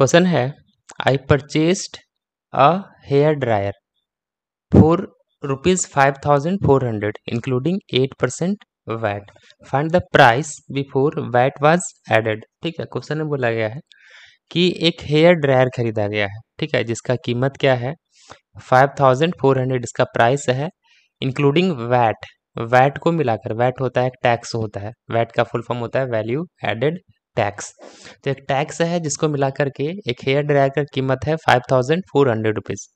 question है I purchased a hair dryer for rupees five thousand four hundred including eight percent VAT find the price before VAT was added ठीक है question में बोला गया है कि एक हेयर ड्रायर खरीदा गया है ठीक है जिसका कीमत क्या है फाइव थाउजेंड फोर हंड्रेड इसका प्राइस है इंक्लूडिंग वैट वैट को मिलाकर वैट होता है टैक्स होता है वैट का फुल फॉर्म होता है वैल्यू एडेड टैक्स तो एक टैक्स है जिसको मिला करके एक हेयर ड्रायर का कीमत है five thousand four hundred rupees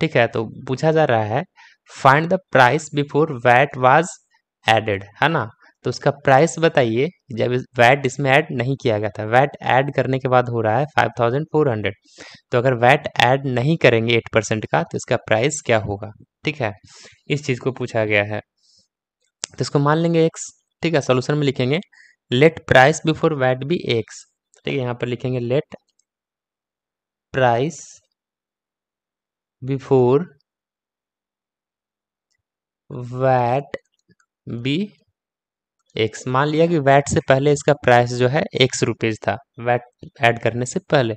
ठीक है तो पूछा जा रहा है find the price before VAT was added है ना तो उसका प्राइस बताइए जब वैट इसमें ऐड नहीं किया गया था वैट ऐड करने के बाद हो रहा है फाइव थाउजेंड फोर हंड्रेड तो अगर वैट ऐड नहीं करेंगे एट परसेंट का तो इसका प्राइस क्या होगा ठीक है इस चीज़ को पूछा गया है तो इसको मान लेंगे एक ठीक है सोल्यूशन में लिखेंगे let price before VAT be X ठीक है यहाँ पर लिखेंगे let price before VAT be X मान लिया कि वैट से पहले इसका प्राइस जो है एक्स रुपीज था वैट ऐड करने से पहले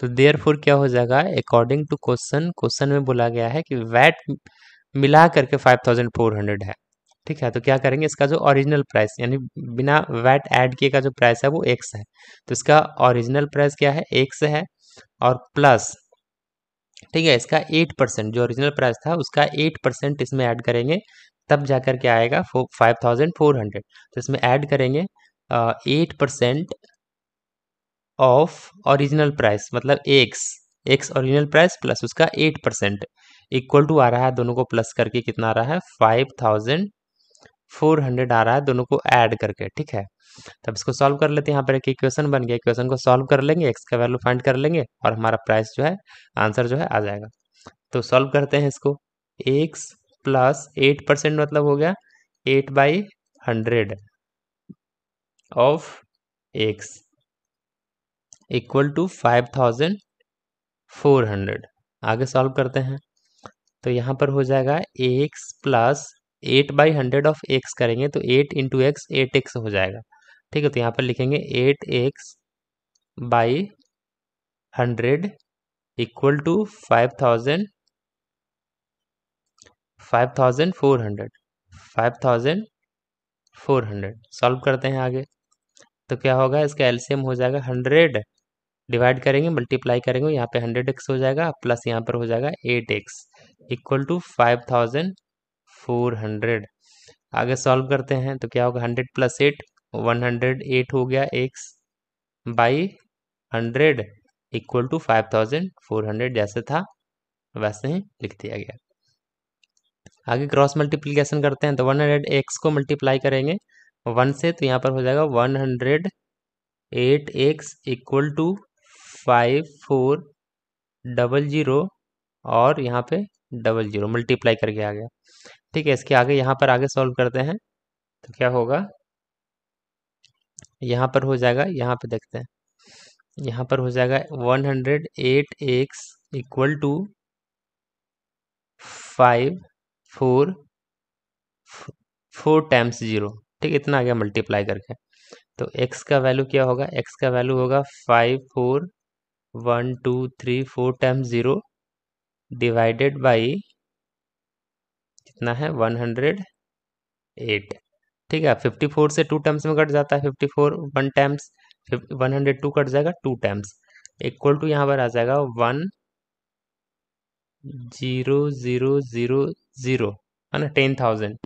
तो देयर फोर क्या हो जाएगा अकॉर्डिंग टू क्वेश्चन क्वेश्चन में बोला गया है कि वैट मिला करके फाइव थाउजेंड फोर हंड्रेड है ठीक है तो क्या करेंगे इसका जो ओरिजिनल प्राइस यानी बिना वैट ऐड किए का जो प्राइस है वो एक्स है तो इसका ओरिजिनल प्राइस क्या है एक्स है और प्लस ठीक है इसका एट परसेंट जो ओरिजिनल प्राइस था उसका एट परसेंट इसमें ऐड करेंगे तब जाकर क्या के आएगा फाइव थाउजेंड फोर हंड्रेड तो इसमें ऐड करेंगे eight percent of original price मतलब X X original price plus उसका एट परसेंट इक्वल टू आ रहा है दोनों को प्लस करके कितना आ रहा है फाइव थाउजेंड फोर हंड्रेड आ रहा है दोनों को ऐड करके ठीक है तब तो इसको सॉल्व कर लेते हैं यहाँ पर एक इक्वेशन बन गया इक्वेशन को सॉल्व कर लेंगे एक्स का वैल्यू फाइंड कर लेंगे और हमारा प्राइस जो है आंसर जो है आ जाएगा तो सॉल्व करते हैं इसको एक्स प्लस एट परसेंट मतलब हो गया eight by hundred of X equal to five thousand four hundred आगे सॉल्व करते हैं तो यहाँ पर हो जाएगा X plus eight by hundred of X करेंगे तो eight into X eight X हो जाएगा ठीक है तो यहाँ पर लिखेंगे eight X by hundred equal to five thousand five thousand four hundred five thousand four hundred solve करते हैं आगे तो क्या होगा इसका एलसीएम हो जाएगा हंड्रेड डिवाइड करेंगे मल्टीप्लाई करेंगे यहाँ पे हंड्रेड एक्स हो जाएगा प्लस यहाँ पर हो जाएगा eight X equal to five thousand four hundred आगे सॉल्व करते हैं तो क्या होगा hundred plus eight one hundred eight हो गया X by hundred equal to five thousand four hundred जैसे था वैसे ही लिख दिया गया आगे क्रॉस मल्टीप्लीकेशन करते हैं तो वन हंड्रेड एक्स को मल्टीप्लाई करेंगे वन से तो यहाँ पर हो जाएगा one hundred eight X equal to five four double zero और यहाँ पे डबल जीरो मल्टीप्लाई करके आ गया ठीक है इसके आगे यहाँ पर आगे सॉल्व करते हैं तो क्या होगा यहाँ पर हो जाएगा यहाँ पे देखते हैं यहाँ पर हो जाएगा one hundred eight X equal to five four four times zero ठीक इतना आ गया मल्टीप्लाई करके तो एक्स का वैल्यू क्या होगा एक्स का वैल्यू होगा five four one two three four times zero divided by कितना है 108 ठीक है 54 से टू टाइम्स में कट जाता है 54 four one times one two cut जाएगा टू टाइम्स इक्वल टू यहाँ पर आ जाएगा one zero zero zero zero है ना टेन थाउजेंड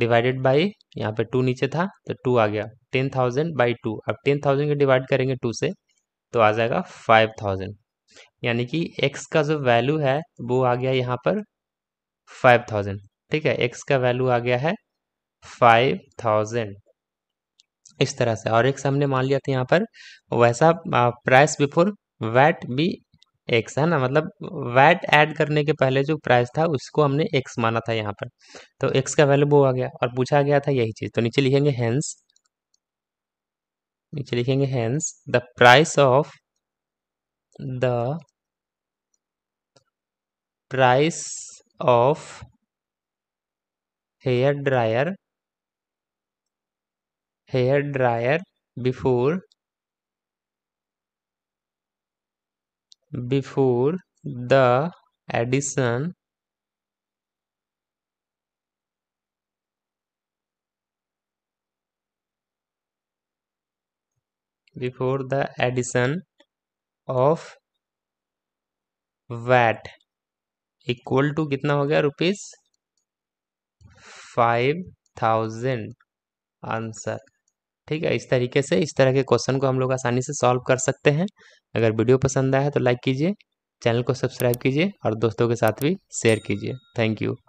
डिवाइडेड बाई यहाँ पे टू नीचे था तो टू आ गया टेन थाउजेंड बाई टू अब टेन थाउजेंड के डिवाइड करेंगे टू से तो आ जाएगा फाइव थाउजेंड यानी कि एक्स का जो वैल्यू है वो आ गया यहाँ पर फाइव थाउजेंड ठीक है एक्स का वैल्यू आ गया है फाइव थाउजेंड इस तरह से और एक हमने मान लिया था यहाँ पर वैसा प्राइस बिफोर वैट भी एक्स है ना मतलब वैट ऐड करने के पहले जो प्राइस था उसको हमने एक्स माना था यहाँ पर तो एक्स का वैल्यू वो आ गया और पूछा गया था यही चीज़ तो नीचे लिखेंगे हैंस नीचे लिखेंगे hence the price of the price of hair dryer hair dryer before before the addition before the addition of watt equal to कितना हो गया रुपीज फाइव थाउजेंड आंसर ठीक है इस तरीके से इस तरह के क्वेश्चन को हम लोग आसानी से सॉल्व कर सकते हैं अगर वीडियो पसंद आया है तो लाइक कीजिए चैनल को सब्सक्राइब कीजिए और दोस्तों के साथ भी शेयर कीजिए थैंक यू